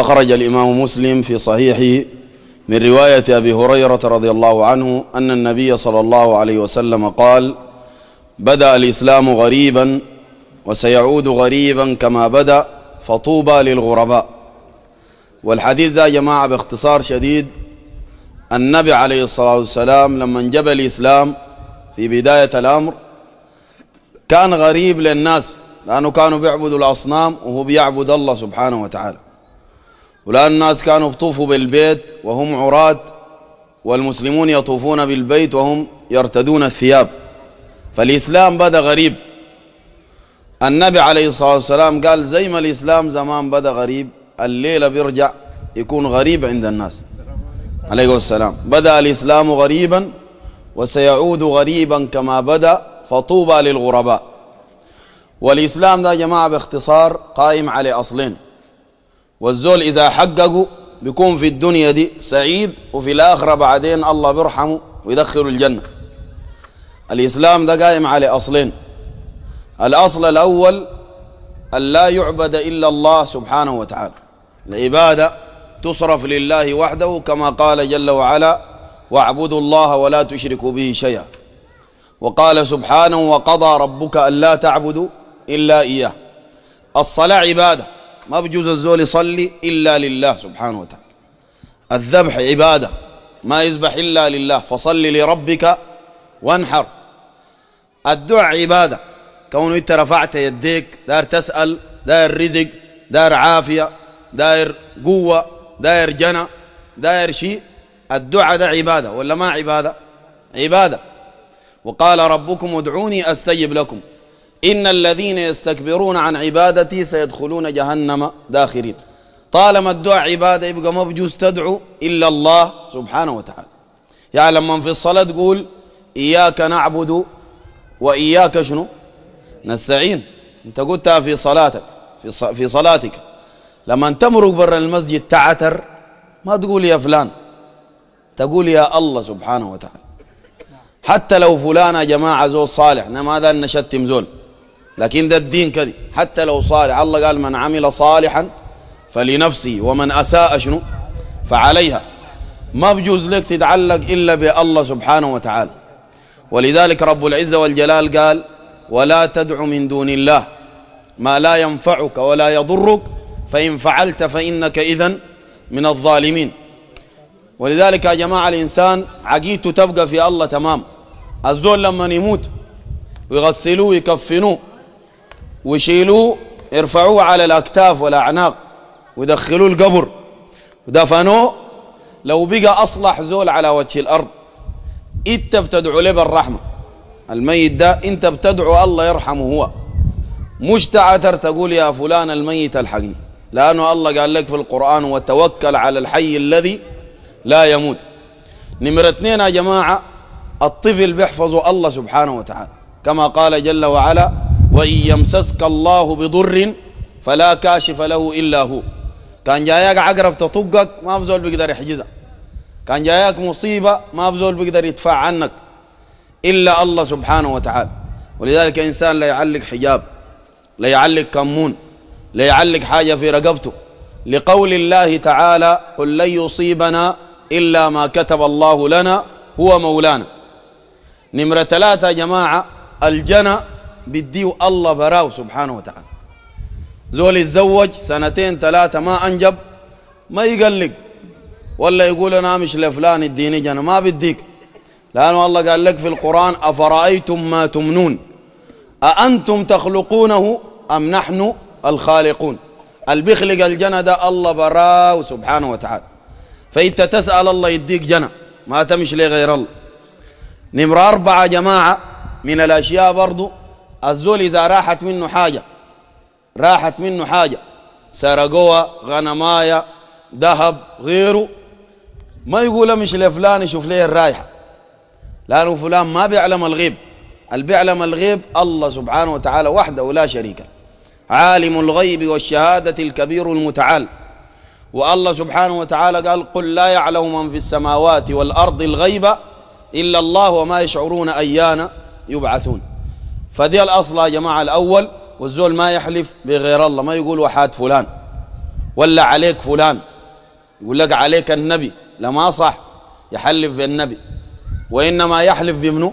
أخرج الإمام مسلم في صحيحه من رواية أبي هريرة رضي الله عنه أن النبي صلى الله عليه وسلم قال بدأ الإسلام غريبا وسيعود غريبا كما بدأ فطوبى للغرباء والحديث ده يا جماعة باختصار شديد النبي عليه الصلاة والسلام لما انجب الإسلام في بداية الأمر كان غريب للناس لأنه كانوا بيعبدوا الأصنام وهو بيعبد الله سبحانه وتعالى ولأن الناس كانوا بطوفوا بالبيت وهم عراة والمسلمون يطوفون بالبيت وهم يرتدون الثياب فالإسلام بدأ غريب النبي عليه الصلاة والسلام قال زي ما الإسلام زمان بدأ غريب الليلة بيرجع يكون غريب عند الناس عليه السلام بدأ الإسلام غريبا وسيعود غريبا كما بدأ فطوبى للغرباء والإسلام ده يا جماعة باختصار قائم على أصلين والزول إذا حققه بيكون في الدنيا دي سعيد وفي الآخرة بعدين الله بيرحمه ويدخله الجنة الإسلام ده قائم على أصلين الأصل الأول أن لا يعبد إلا الله سبحانه وتعالى العبادة تصرف لله وحده كما قال جل وعلا واعبدوا الله ولا تشركوا به شيئا وقال سبحانه وقضى ربك ألا تعبدوا إلا إياه الصلاة عبادة ما بجوز الزول يصلي إلا لله سبحانه وتعالى الذبح عبادة ما يذبح إلا لله فصل لربك وانحر الدعاء عبادة كونه أنت رفعت يديك داير تسأل داير رزق داير عافية داير قوة داير جنى داير شيء الدعاء ده عبادة ولا ما عبادة عبادة وقال ربكم ادعوني أستجب لكم إن الذين يستكبرون عن عبادتي سيدخلون جهنم داخرين طالما الدعاء عبادة يبقى ما بجوز تدعو إلا الله سبحانه وتعالى يعني لما في الصلاة تقول إياك نعبد وإياك شنو نستعين أنت قلتها في صلاتك في, في صلاتك لما تمرق برا المسجد تعتر ما تقول يا فلان تقول يا الله سبحانه وتعالى حتى لو فلان يا جماعة زول صالح ماذا نشتم زول لكن ده الدين كذي حتى لو صالح الله قال من عمل صالحا فلنفسه ومن أساء شنو فعليها ما بجوز لك تتعلق إلا بالله سبحانه وتعالى ولذلك رب العزة والجلال قال ولا تدع من دون الله ما لا ينفعك ولا يضرك فإن فعلت فإنك إذا من الظالمين ولذلك يا جماعة الإنسان عقيدته تبقى في الله تمام الزول لما يموت ويغسلوه ويكفنوه وشيلوه ارفعوه على الأكتاف والأعناق ويدخلوه القبر ودفنوه لو بقى أصلح زول على وجه الأرض أنت بتدعو له بالرحمة الميت ده أنت بتدعو الله يرحمه هو مش تعتر تقول يا فلان الميت الحقني لأنه الله قال لك في القرآن وتوكل على الحي الذي لا يموت نمرة اثنين يا جماعة الطفل بيحفظه الله سبحانه وتعالى كما قال جل وعلا وإن يمسسك الله بضر فلا كاشف له إلا هو كان جاياك عقرب تطقك ما في زول بيقدر يحجزها كان جاياك مصيبة ما في زول بيقدر يدفع عنك إلا الله سبحانه وتعالى ولذلك إنسان لا يعلق حجاب لا يعلق كمون لا يعلق حاجة في رقبته لقول الله تعالى قل لن يصيبنا إلا ما كتب الله لنا هو مولانا نمرة ثلاثة يا جماعة الجنة بديه الله براه سبحانه وتعالى زول يتزوج سنتين ثلاثة ما أنجب ما يقلق ولا يقول أنا مش لفلان اديني جنة ما بديك لأنه الله قال لك في القرآن أفرأيتم ما تمنون أأنتم تخلقونه أم نحن الخالقون البخلق الجنة ده الله براه سبحانه وتعالى فإنت تسأل الله يديك جنة ما تمشي لغير الله نمرة أربعة جماعة من الأشياء برضو الزول إذا راحت منه حاجة راحت منه حاجة سرقوها غنماية ذهب غيره ما يقول امشي لفلان يشوف لي الرايحة لأنه فلان ما بيعلم الغيب اللي بيعلم الغيب الله سبحانه وتعالى وحده ولا شريك له عالم الغيب والشهادة الكبير المتعال والله سبحانه وتعالى قال قل لا يعلم من في السماوات والأرض الغيب إلا الله وما يشعرون أيان يبعثون فدي الأصل يا جماعة الأول والزول ما يحلف بغير الله ما يقول وحاد فلان ولا عليك فلان يقول لك عليك النبي لا ما صح يحلف بالنبي وإنما يحلف بمنه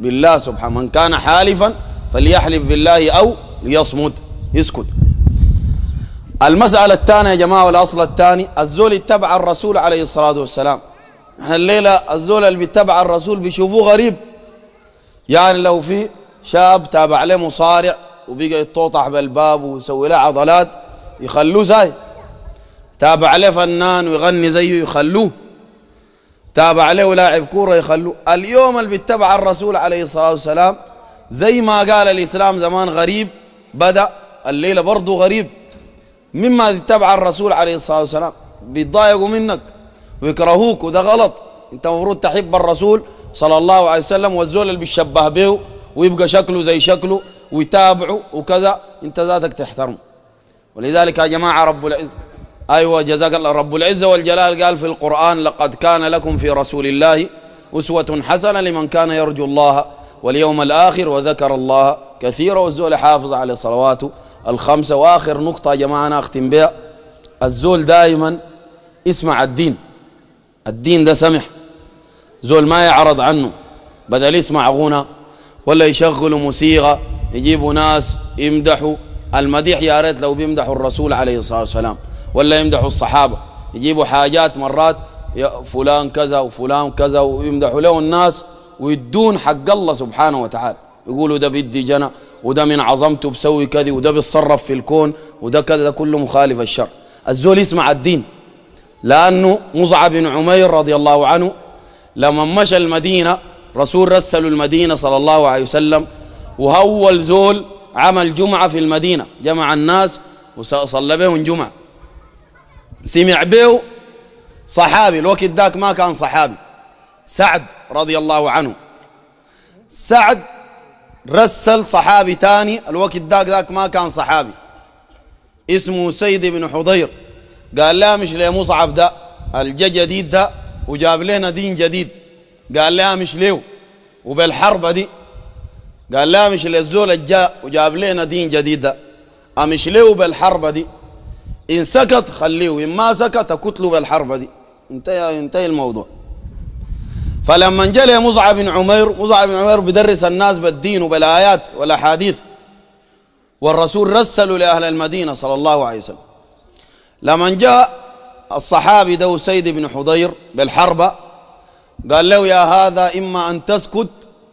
بالله سبحانه من كان حالفا فليحلف بالله أو ليصمت يسكت المسألة الثانية يا جماعة والأصل الثاني الزول اتبع الرسول عليه الصلاة والسلام احنا الليلة الزول اللي بيتبع الرسول بيشوفوه غريب يعني لو في شاب تابع عليه مصارع وبقى يتوطح بالباب ويسوي له عضلات يخلوه زي تابع عليه فنان ويغني زيه يخلوه تابع عليه لاعب كوره يخلوه اليوم اللي بيتبع الرسول عليه الصلاه والسلام زي ما قال الاسلام زمان غريب بدا الليله برضه غريب مما تتبع الرسول عليه الصلاه والسلام بيتضايقوا منك ويكرهوك وده غلط انت المفروض تحب الرسول صلى الله عليه وسلم والزول اللي بيشبه به ويبقى شكله زي شكله ويتابعه وكذا انت ذاتك تحترمه ولذلك يا جماعة رب العزة أيوة جزاك الله رب العزة والجلال قال في القرآن لقد كان لكم في رسول الله أسوة حسنة لمن كان يرجو الله واليوم الآخر وذكر الله كثيرا والزول حافظ على صلواته الخمسة وآخر نقطة يا جماعة أنا أختم بها الزول دائما اسمع الدين الدين ده سمح زول ما يعرض عنه بدل يسمع غنى ولا يشغلوا موسيقى يجيبوا ناس يمدحوا المديح يا ريت لو بيمدحوا الرسول عليه الصلاه والسلام ولا يمدحوا الصحابه يجيبوا حاجات مرات فلان كذا وفلان كذا ويمدحوا له الناس ويدون حق الله سبحانه وتعالى يقولوا ده بيدي جنى وده من عظمته بسوي كذي وده بيتصرف في الكون وده كذا ده كله مخالف الشر الزول يسمع الدين لانه مصعب بن عمير رضي الله عنه لما مشى المدينه رسول رسل المدينة صلى الله عليه وسلم وأول زول عمل جمعة في المدينة جمع الناس وصلى بهم جمعة سمع به صحابي الوقت ذاك ما كان صحابي سعد رضي الله عنه سعد رسل صحابي تاني الوقت ذاك ذاك ما كان صحابي اسمه سيد بن حضير قال لا مش لمصعب ده الجا جديد ده وجاب لنا دين جديد قال لها مش ليه وبالحرب دي قال لها مش للزول الجاء وجاب لنا دين جديد امش ليه بالحرب دي ان سكت خليه وان ما سكت قتله بالحرب دي انتهى انتهى الموضوع فلما جاء مصعب بن عمير مصعب بن عمير بدرس الناس بالدين وبالايات والاحاديث والرسول رسلوا لاهل المدينه صلى الله عليه وسلم لما جاء الصحابي ده سيد بن حضير بالحربه قال له يا هذا إما أن تسكت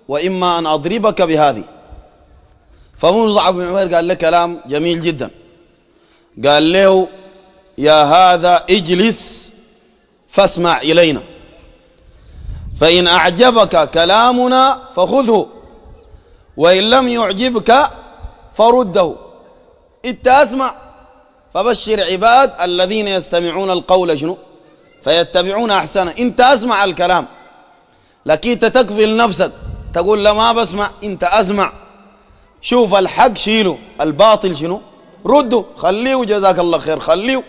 وإما أن أضربك بهذه فمصعب بن عمير قال له كلام جميل جدا قال له يا هذا اجلس فاسمع إلينا فإن أعجبك كلامنا فخذه وإن لم يعجبك فرده انت اسمع فبشر عباد الذين يستمعون القول شنو فيتبعون احسنه انت اسمع الكلام لكن انت تقفل نفسك تقول لا ما بسمع انت اسمع شوف الحق شيله الباطل شنو رده خليه جزاك الله خير خليه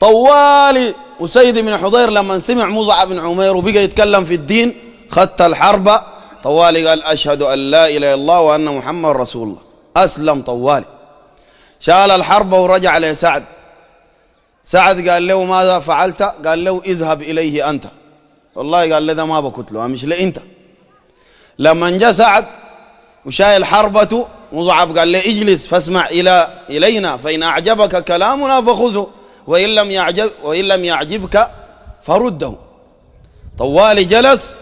طوالي وسيد بن حضير لما سمع مصعب بن عمير وبقى يتكلم في الدين خدت الحرب طوالي قال أشهد أن لا إله إلا الله وأن محمد رسول الله أسلم طوالي شال الحرب ورجع لسعد سعد قال له ماذا فعلت قال له اذهب إليه أنت والله قال لي ده ما بقتله مش لي انت لما جاء سعد وشايل حربته مصعب قال لي اجلس فاسمع الى الينا فان اعجبك كلامنا فخذه وان لم يعجب وان لم يعجبك فرده طوالي جلس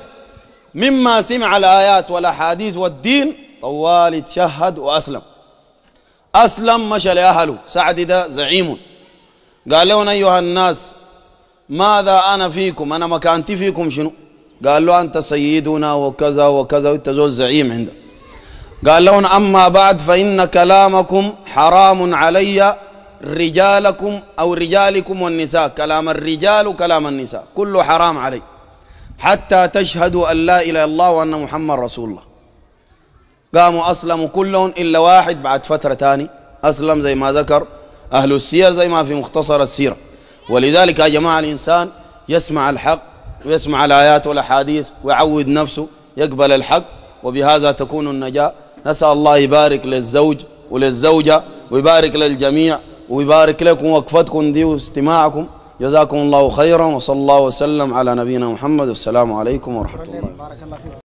مما سمع الايات والاحاديث والدين طوالي تشهد واسلم اسلم مشى لاهله سعد ده زعيم قال لهم ايها الناس ماذا أنا فيكم أنا مكانتي فيكم شنو قال له أنت سيدنا وكذا وكذا وأنت زول زعيم عنده قال لهم أما بعد فإن كلامكم حرام علي رجالكم أو رجالكم والنساء كلام الرجال وكلام النساء كله حرام علي حتى تشهدوا أن لا إله إلا الله وأن محمد رسول الله قاموا أسلموا كلهم إلا واحد بعد فترة تاني أسلم زي ما ذكر أهل السير زي ما في مختصر السيره ولذلك يا جماعة الإنسان يسمع الحق ويسمع الآيات والأحاديث ويعود نفسه يقبل الحق وبهذا تكون النجاة نسأل الله يبارك للزوج وللزوجة ويبارك للجميع ويبارك لكم وقفتكم دي واستماعكم جزاكم الله خيرا وصلى الله وسلم على نبينا محمد والسلام عليكم ورحمة الله